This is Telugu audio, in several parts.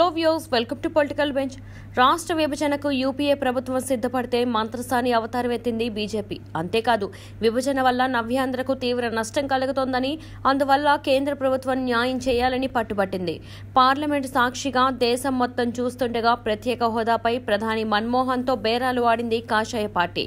hello views welcome to political bench రాష్ట్ర విభజనకు యూపీఏ ప్రభుత్వం సిద్ధపడితే మంత్రసాని ఎత్తింది బీజేపీ అంతేకాదు విభజన వల్ల నవ్యాంధ్రకు తీవ్ర నష్టం కలుగుతోందని అందువల్ల కేంద్ర ప్రభుత్వం న్యాయం చేయాలని పట్టుబట్టింది పార్లమెంట్ సాక్షిగా దేశం మొత్తం చూస్తుండగా ప్రత్యేక హోదాపై ప్రధాని మన్మోహన్తో బేరాలు ఆడింది కాషాయ పార్టీ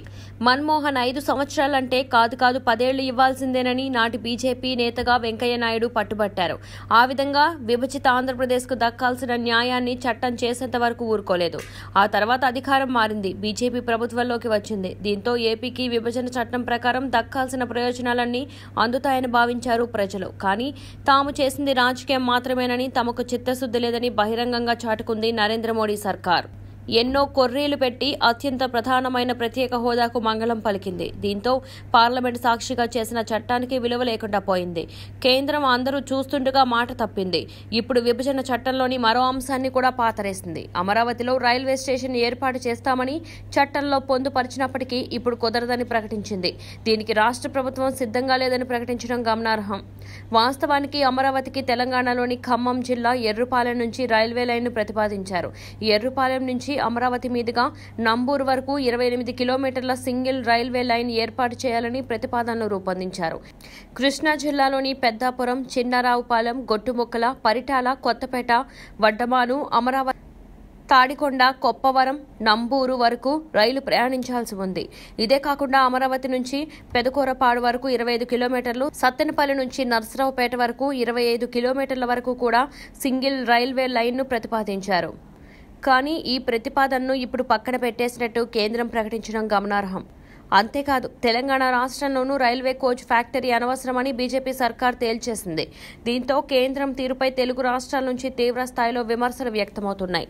మన్మోహన్ ఐదు సంవత్సరాలంటే కాదు కాదు పదేళ్లు ఇవ్వాల్సిందేనని నాటి బీజేపీ నేతగా వెంకయ్యనాయుడు పట్టుబట్టారు ఆ విధంగా విభజిత ఆంధ్రప్రదేశ్కు దక్కాల్సిన న్యాయం న్యాయాన్ని చట్టం చేసేంత వరకు ఊరుకోలేదు ఆ తర్వాత అధికారం మారింది బీజేపీ ప్రభుత్వంలోకి వచ్చింది దీంతో ఏపీకి విభజన చట్టం ప్రకారం దక్కాల్సిన ప్రయోజనాలన్నీ అందుతాయని భావించారు ప్రజలు కానీ తాము చేసింది రాజకీయం మాత్రమేనని తమకు చిత్తశుద్ధి లేదని బహిరంగంగా చాటుకుంది నరేంద్ర మోడీ సర్కార్ ఎన్నో కొర్రీలు పెట్టి అత్యంత ప్రధానమైన ప్రత్యేక హోదాకు మంగళం పలికింది దీంతో పార్లమెంట్ సాక్షిగా చేసిన చట్టానికి విలువ లేకుండా పోయింది కేంద్రం అందరూ చూస్తుండగా మాట తప్పింది ఇప్పుడు విభజన చట్టంలోని మరో అంశాన్ని కూడా పాతరేసింది అమరావతిలో రైల్వే స్టేషన్ ఏర్పాటు చేస్తామని చట్టంలో పొందుపరిచినప్పటికీ ఇప్పుడు కుదరదని ప్రకటించింది దీనికి రాష్ట్ర ప్రభుత్వం సిద్ధంగా లేదని ప్రకటించడం గమనార్హం వాస్తవానికి అమరావతికి తెలంగాణలోని ఖమ్మం జిల్లా ఎర్రుపాలెం నుంచి రైల్వే లైన్ను ప్రతిపాదించారు ఎర్రుపాలెం నుంచి అమరావతి మీదుగా నంబూరు వరకు ఇరవై ఎనిమిది కిలోమీటర్ల సింగిల్ రైల్వే లైన్ ఏర్పాటు చేయాలని ప్రతిపాదనలు రూపొందించారు కృష్ణా జిల్లాలోని పెద్దాపురం చిన్నారావుపాలెం గొట్టుముక్కల పరిటాల కొత్తపేట వడ్డమాను అమరావతి తాడికొండ కొప్పవరం నంబూరు వరకు రైలు ప్రయాణించాల్సి ఉంది ఇదే కాకుండా అమరావతి నుంచి పెదకూరపాడు వరకు ఇరవై ఐదు కిలోమీటర్లు సత్తెనపల్లి నుంచి నర్సరావుపేట వరకు ఇరవై ఐదు కిలోమీటర్ల వరకు కూడా సింగిల్ రైల్వే లైన్ను ప్రతిపాదించారు కానీ ఈ ప్రతిపాదనను ఇప్పుడు పక్కన పెట్టేసినట్టు కేంద్రం ప్రకటించడం గమనార్హం అంతేకాదు తెలంగాణ రాష్ట్రంలోనూ రైల్వే కోచ్ ఫ్యాక్టరీ అనవసరమని బీజేపీ సర్కార్ తేల్చేసింది దీంతో కేంద్రం తీరుపై తెలుగు రాష్ట్రాల నుంచి తీవ్ర స్థాయిలో విమర్శలు వ్యక్తమవుతున్నాయి